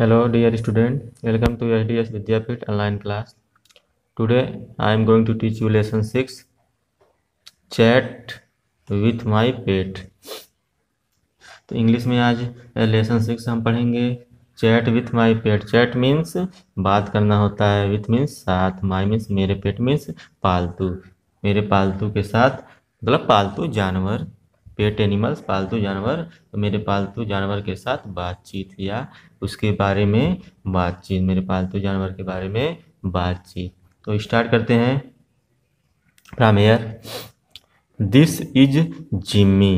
Hello dear student welcome to H D S Vidyapeeth online class today I am going to teach you lesson six chat with my pet तो English में आज lesson eh, six हम पढ़ेंगे chat with my pet chat means बात करना होता है with means साथ माय मींस मेरे पेट मींस पालतू मेरे पालतू के साथ मतलब पालतू जानवर पेट एनिमल्स पालतू जानवर तो मेरे पालतू जानवर के साथ बातचीत या उसके बारे में बातचीत मेरे पालतू जानवर के बारे में बातचीत तो स्टार्ट करते हैं from this is Jimmy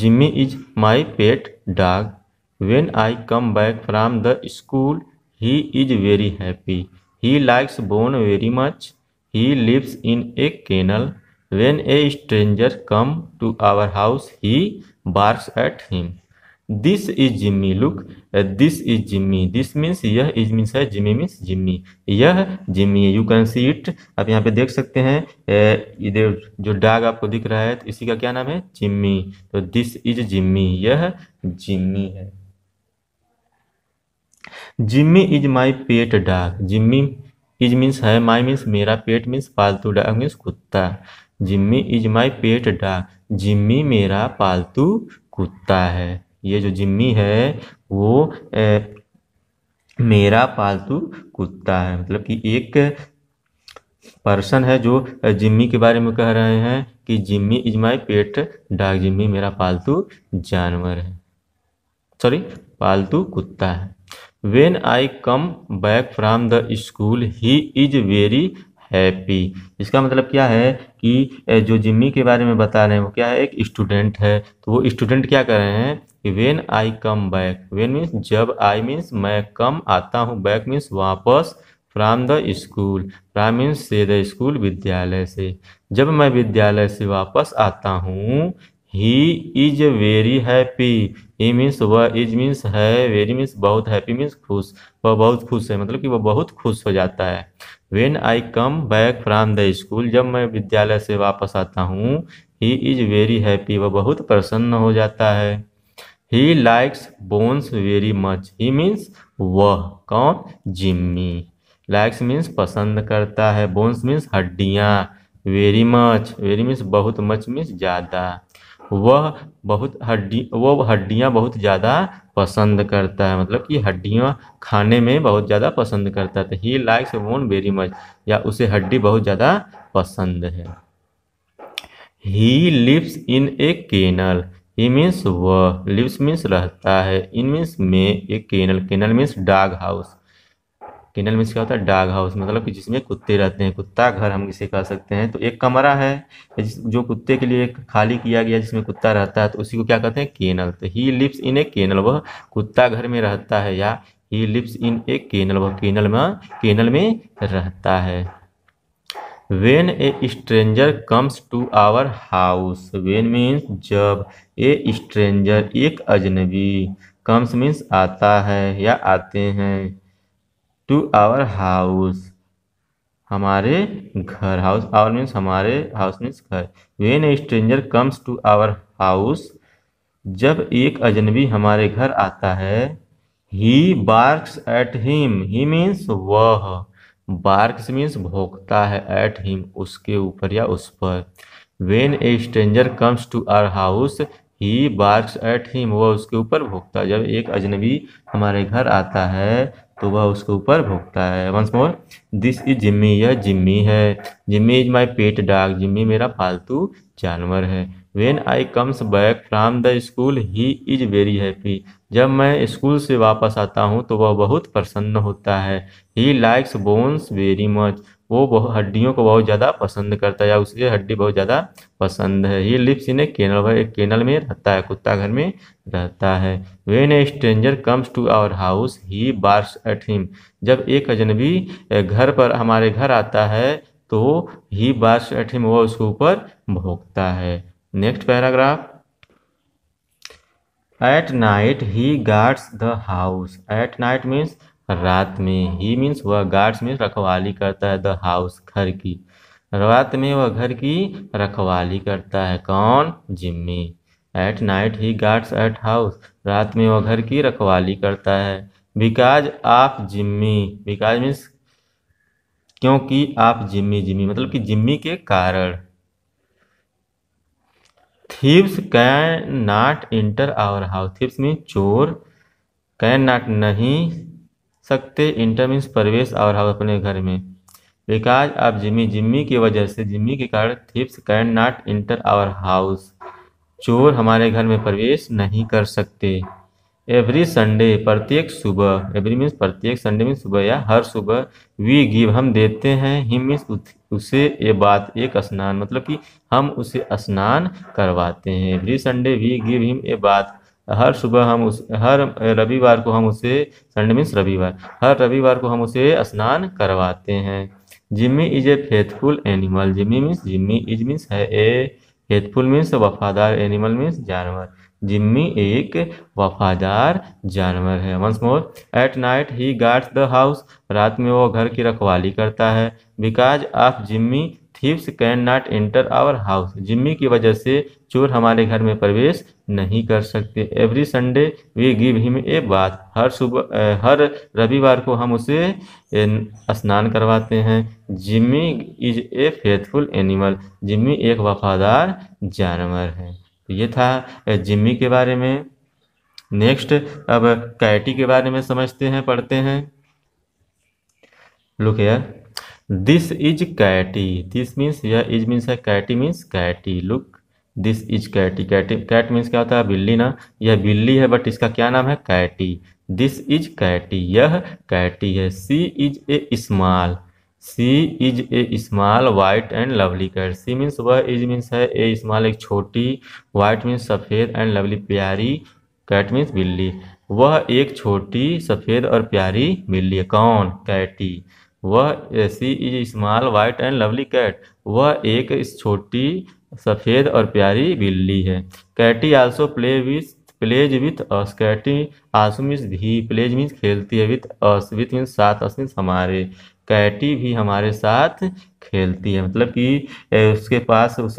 Jimmy is my pet dog when I come back from the school he is very happy he likes bone very much he lives in a kennel When a stranger comes to our house, he barks at him. This is Jimmy. Look, this is Jimmy. This means यह is means है Jimmy means Jimmy. यह Jimmy है. You can see it. आप यहाँ पे देख सकते हैं इधर जो डाग आपको दिख रहा है तो इसी का क्या नाम है जिम्मी तो दिस इज जिम्मी यह जिम्मी है जिम्मी इज माई पेट डाग जिम्मी इज मीन्स है माई मीन्स मेरा पेट मीन्स पालतू डाग मीन्स कुत्ता जिम्मी इज माई पेट डा जिम्मी मेरा पालतू कुत्ता है ये जो जिम्मी है वो ए, मेरा पालतू कुत्ता है मतलब कि एक पर्सन है जो जिम्मी के बारे में कह रहे हैं कि जिम्मी इज माई पेट डाक जिम्मी मेरा पालतू जानवर है सॉरी पालतू कुत्ता है when I come back from the school he is very happy इसका मतलब क्या है कि जो जिम्मी के बारे में बता रहे हैं वो क्या है एक स्टूडेंट है तो वो स्टूडेंट क्या कर रहे हैं कि when I come back when means जब आई मीन्स मैं कम आता हूँ बैक मीन्स वापस from the school from means से द स्कूल विद्यालय से जब मैं विद्यालय से वापस आता हूँ he is very happy he means वह इज मीन्स है वेरी मीन्स बहुत हैप्पी मीन्स खुश वह बहुत खुश है मतलब कि वह बहुत खुश हो जाता है when I come back from the school जब मैं विद्यालय से वापस आता हूँ ही इज वेरी हैप्पी वह बहुत प्रसन्न हो जाता है he likes bones very much he means वह कौन जिम्मी लाइक्स मीन्स पसंद करता है बोन्स मीन्स हड्डियाँ वेरी मच वेरी मीन्स बहुत मच मीन्स ज़्यादा वह बहुत हड्डी वह हड्डियाँ बहुत ज़्यादा पसंद करता है मतलब कि हड्डियाँ खाने में बहुत ज़्यादा पसंद करता है he likes bone very much या उसे हड्डी बहुत ज़्यादा पसंद है he lives in a kennel he means वह लिव्स मीन्स रहता है इन मीन्स में एक kennel kennel means dog house kennel means क्या होता है डाग हाउस मतलब कि जिसमें कुत्ते रहते हैं कुत्ता घर हम इसे कह सकते हैं तो एक कमरा है जो कुत्ते के लिए खाली किया गया जिसमें कुत्ता रहता है तो उसी को क्या कहते हैं केनल तो ही लिप्स इन ए केनल वह कुत्ता घर में रहता है या he lives in a kennel वह केनल में केनल में रहता है when a stranger comes to our house when means जब ए स्ट्रेंजर एक अजनबी कम्स मीन्स आता है या आते हैं टू आवर हाउस हमारे घर हाउस आवर मीन्स हमारे हाउस मीन्स घर when a stranger comes to our house जब एक अजनबी हमारे घर आता है he barks at him he means वह बार्क्स मीन्स भोगता है एट हिम उसके ऊपर या उस पर when a stranger comes to our house he barks at him वह उसके ऊपर भोगता है जब एक अजनबी हमारे घर आता है तो वह उसके ऊपर भोगता है once more this is Jimmy यह जिम्मी है जिम्मी इज माई पेट डाग जिम्मी मेरा फालतू जानवर है when I comes back from the school he is very happy जब मैं स्कूल से वापस आता हूँ तो वह बहुत प्रसन्न होता है he likes bones very much वो बहुत हड्डियों को बहुत ज़्यादा पसंद करता है या उसके हड्डी बहुत ज़्यादा पसंद है ये लिप्स इन्हें केनल भाई केनल में रहता है कुत्ता घर में रहता है when a stranger comes to our house he barks at him जब एक अजनबी घर पर हमारे घर आता है तो ही बार्स एट हिम वह उसके ऊपर भोगता है next paragraph at night he guards the house at night means रात में ही मीन्स वह गार्ड्स में रखवाली करता है द हाउस घर की रात में वह घर की रखवाली करता है कौन Jimmy at night he guards at house रात में वह घर की रखवाली करता है बिकाज आप जिम्मी बिकाज मीन्स क्योंकि आप जिम्मी जिम्मी मतलब कि जिम्मी के कारण thieves can not enter our house thieves में चोर कैन नॉट नहीं सकते इंटर मीन्स प्रवेश और हाउस अपने घर में बिकॉज आप जिम्मी जिम्मी की वजह से जिम्मी के कारण thieves can not enter our house चोर हमारे घर में प्रवेश नहीं कर सकते एवरी संडे प्रत्येक सुबह एवरी मीन्स प्रत्येक संडे मीन्स सुबह या हर सुबह वी गिव हम देते हैं ही मीन्स उसे ये बात एक स्नान मतलब कि हम उसे स्नान करवाते हैं every Sunday we give him a bath हर सुबह हम उस हर रविवार को हम उसे संडे मीन्स रविवार हर रविवार को हम उसे स्नान करवाते हैं Jimmy is a faithful animal Jimmy means Jimmy is means है ए फेथफुल मीन्स वफादार एनिमल मीन्स जानवर जिम्मी एक वफादार जानवर है once more at night he guards the house रात में वो घर की रखवाली करता है because of Jimmy thieves can not enter our house Jimmy की वजह से चोर हमारे घर में प्रवेश नहीं कर सकते every Sunday we give him a bath हर सुबह हर रविवार को हम उसे स्नान करवाते हैं Jimmy is a faithful animal Jimmy एक वफादार जानवर है तो ये था जिम्मी के बारे में नेक्स्ट अब कैटी के बारे में समझते हैं पढ़ते हैं look here this is Katie this means यह इज मीन्स है Katie means Katie look this is Katie Katie cat means क्या होता है बिल्ली ना यह बिल्ली है बट इसका क्या नाम है कैटी दिस इज कैटी यह कैटी है she is a small she is a small white and lovely cat she means वह इज मीन्स है ए स्मॉल एक छोटी वाइट मीन्स सफ़ेद एंड लवली प्यारी कैट मीन्स बिल्ली वह एक छोटी सफ़ेद और प्यारी बिल्ली है कौन कैटी वह she is small white and lovely cat वह एक छोटी सफ़ेद और प्यारी बिल्ली है Katie also play with plays with us Katie also means भी प्लेज मीन्स खेलती है विथ अस विथ मीन्स साथ अस मीन्स हमारे कैटी भी हमारे साथ खेलती है मतलब कि उसके पास उस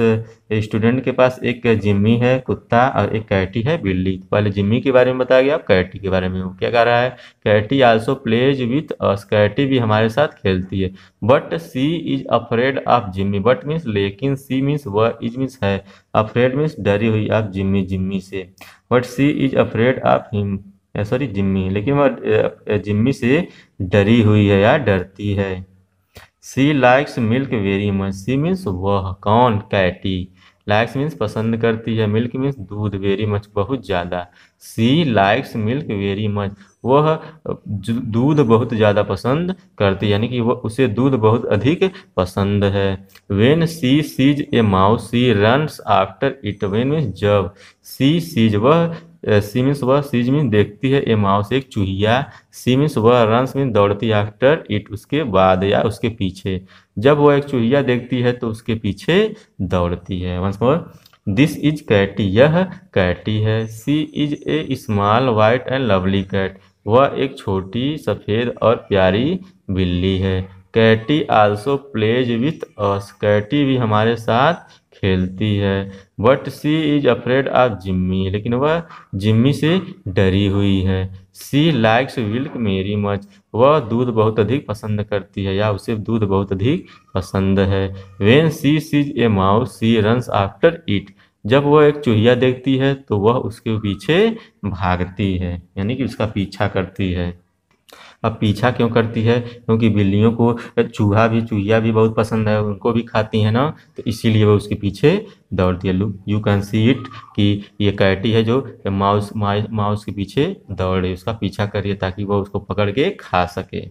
स्टूडेंट के पास एक जिम्मी है कुत्ता और एक कैटी है बिल्ली पहले जिम्मी के बारे में बताया गया अब कैटी के बारे में वो क्या कह रहा है Katie also plays with us Katie भी हमारे साथ खेलती है but she is afraid of Jimmy but means लेकिन सी मीन्स व इज मीन्स है अफ्रेड मीन्स डरी हुई आप जिम्मी जिम्मी से but she is afraid of him sorry Jimmy लेकिन वह जिम्मी से डरी हुई है या डरती है she likes milk very much she means वह कौन कैटी लाइक्स मीन्स पसंद करती है मिल्क मीन्स दूध वेरी मच बहुत ज़्यादा she likes milk very much वह दूध बहुत ज़्यादा पसंद करती है यानी कि वह उसे दूध बहुत अधिक पसंद है when she sees a mouse she run after it when means जब सी सीज वह सी मीन्स वह सीज मीन देखती है ए माउस एक चूहिया सी मीन्स वह रंस मीन दौड़ती आफ्टर इट उसके बाद या उसके पीछे जब वह एक चूहिया देखती है तो उसके पीछे दौड़ती है once more this is Katie यह कैटी है she is a small white and lovely cat वह एक छोटी सफ़ेद और प्यारी बिल्ली है Katie also plays with us Katie भी हमारे साथ खेलती है but she is afraid of Jimmy लेकिन वह जिम्मी से डरी हुई है she likes milk very much वह दूध बहुत अधिक पसंद करती है या उसे दूध बहुत अधिक पसंद है when she sees a mouse she runs after it जब वह एक चूहिया देखती है तो वह उसके पीछे भागती है यानी कि उसका पीछा करती है अब पीछा क्यों करती है क्योंकि बिल्लियों को चूहा भी चूहिया भी बहुत पसंद है उनको भी खाती है ना तो इसीलिए वो उसके पीछे दौड़ती है look you can see it कि ये कैटी है जो माउस माउस के पीछे दौड़े उसका पीछा करिए ताकि वो उसको पकड़ के खा सके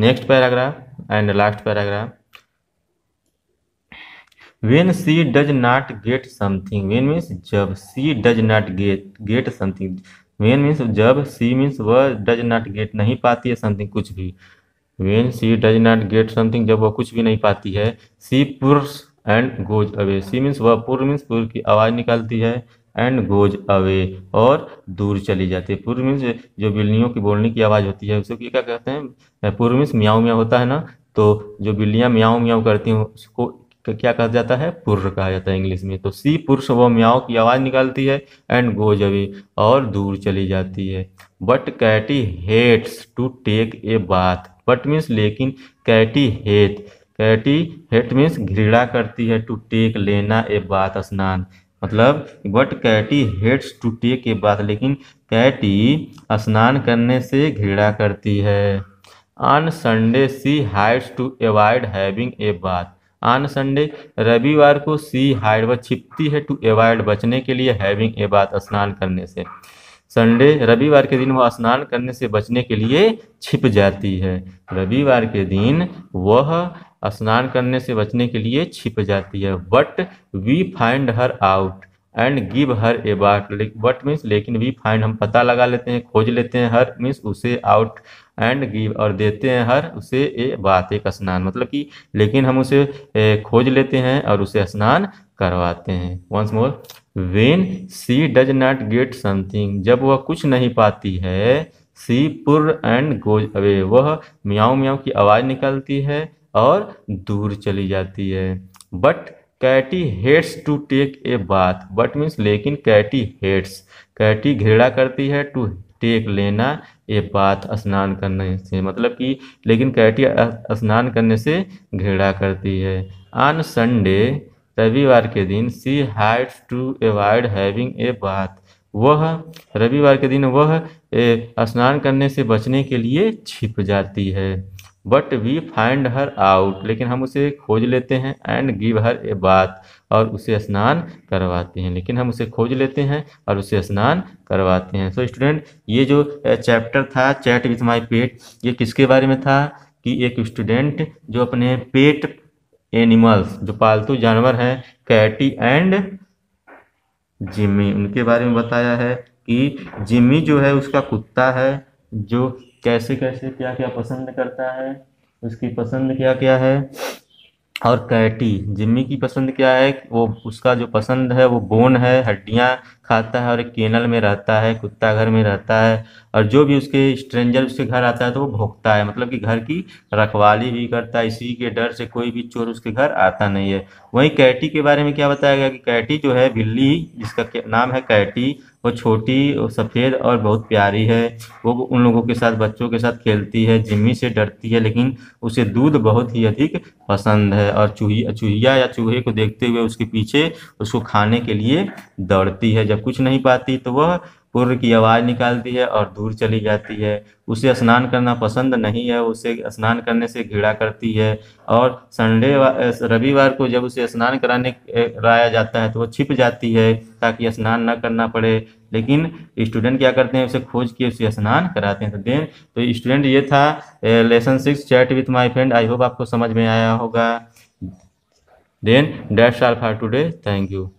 next paragraph and last paragraph when she does not get something when means जब she does not get get something when means जब सी मीन्स वह डज नॉट गेट नहीं पाती है समथिंग कुछ भी when she does not get something जब वह कुछ भी नहीं पाती है she purrs and goes away she means वह पुर मीन्स पुर की आवाज़ निकालती है एंड गोज अवे और दूर चली जाती है पूर्व मीन्स जो बिल्लियों की बोलने की आवाज़ होती है उसे क्या कहते हैं पूर्व मीन्स म्याऊ म्याऊ होता है ना तो जो बिल्लियाँ म्याऊ म्याऊ करती हैं उसको क्या कहा जाता है पुर्र कहा जाता है इंग्लिश में तो सी पुरुष वह म्याओ की आवाज़ निकालती है एंड गोज अवे और दूर चली जाती है but Katie hates to take a bath but means लेकिन Katie hate Katie hate means घृणा करती है टू टेक लेना ए बाथ स्नान मतलब but Katie hates to take a bath लेकिन कैटी स्नान करने से घृणा करती है on Sunday she hides to avoid having a bath on Sunday रविवार को सी हाइड व छिपती है टू एवॉड बचने के लिए हैविंग ए बात स्नान करने से संडे रविवार के दिन वह स्नान करने से बचने के लिए छिप जाती है रविवार के दिन वह स्नान करने से बचने के लिए छिप जाती है but we find her out and give her a bath what means लेकिन वी फाइंड हम पता लगा लेते हैं खोज लेते हैं हर मीन्स उसे आउट एंड गिव और देते हैं हर उसे ए बात एक स्नान मतलब कि लेकिन हम उसे खोज लेते हैं और उसे स्नान करवाते हैं once more when she does not get something जब वह कुछ नहीं पाती है सी पुर एंड गोज अवे वह म्याऊ म्याऊ की आवाज़ निकालती है और दूर चली जाती है but Katie hates to take a bath but means लेकिन कैटी हेट्स कैटी घृणा करती है टू टेक लेना ए बाथ स्नान करने से मतलब कि लेकिन कैटी स्नान करने से घृणा करती है ऑन संडे रविवार के दिन she hides to avoid having a bath वह रविवार के दिन वह स्नान करने से बचने के लिए छिप जाती है but we find her out लेकिन हम उसे खोज लेते हैं एंड गिव हर ए बात और उसे स्नान करवाते हैं लेकिन हम उसे खोज लेते हैं और उसे स्नान करवाते हैं सो so, स्टूडेंट ये जो चैप्टर था चैट विथ माई पेट ये किसके बारे में था कि एक स्टूडेंट जो अपने पेट एनिमल्स जो पालतू जानवर हैं कैटी एंड जिमी उनके बारे में बताया है कि जिमी जो है उसका कुत्ता है जो कैसे कैसे क्या क्या पसंद करता है उसकी पसंद क्या क्या है और कैटी जिम्मी की पसंद क्या है वो उसका जो पसंद है वो बोन है हड्डियाँ खाता है और एक केनल में रहता है कुत्ता घर में रहता है और जो भी उसके स्ट्रेंजर उसके घर आता है तो वो भोगता है मतलब कि घर की रखवाली भी करता है इसी के डर से कोई भी चोर उसके घर आता नहीं है वहीं कैटी के बारे में क्या बताया गया कि कैटी जो है बिल्ली जिसका नाम है कैटी वो छोटी और सफ़ेद और बहुत प्यारी है वो उन लोगों के साथ बच्चों के साथ खेलती है जिम्मी से डरती है लेकिन उसे दूध बहुत ही अधिक पसंद है और चूहिया चूहिया या चूहे को देखते हुए उसके पीछे उसको खाने के लिए दौड़ती है जब जब कुछ नहीं पाती तो वह पूर्व की आवाज़ निकालती है और दूर चली जाती है उसे स्नान करना पसंद नहीं है उसे स्नान करने से घृणा करती है और संडे रविवार को जब उसे स्नान कराने कराया जाता है तो वह छिप जाती है ताकि स्नान न करना पड़े लेकिन स्टूडेंट क्या करते हैं उसे खोज के उसे स्नान कराते हैं तो देन तो स्टूडेंट ये था lesson six chat with my friend I hope आपको समझ में आया होगा then that's all for today thank you